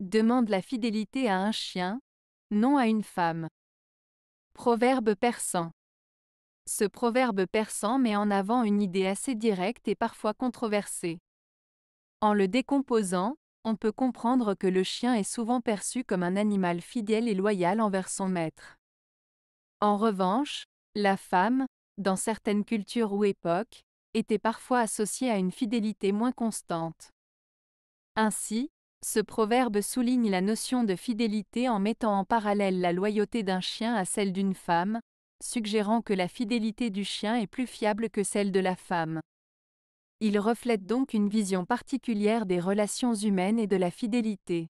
Demande la fidélité à un chien, non à une femme. Proverbe persan. Ce proverbe persan met en avant une idée assez directe et parfois controversée. En le décomposant, on peut comprendre que le chien est souvent perçu comme un animal fidèle et loyal envers son maître. En revanche, la femme, dans certaines cultures ou époques, était parfois associée à une fidélité moins constante. Ainsi, ce proverbe souligne la notion de fidélité en mettant en parallèle la loyauté d'un chien à celle d'une femme, suggérant que la fidélité du chien est plus fiable que celle de la femme. Il reflète donc une vision particulière des relations humaines et de la fidélité.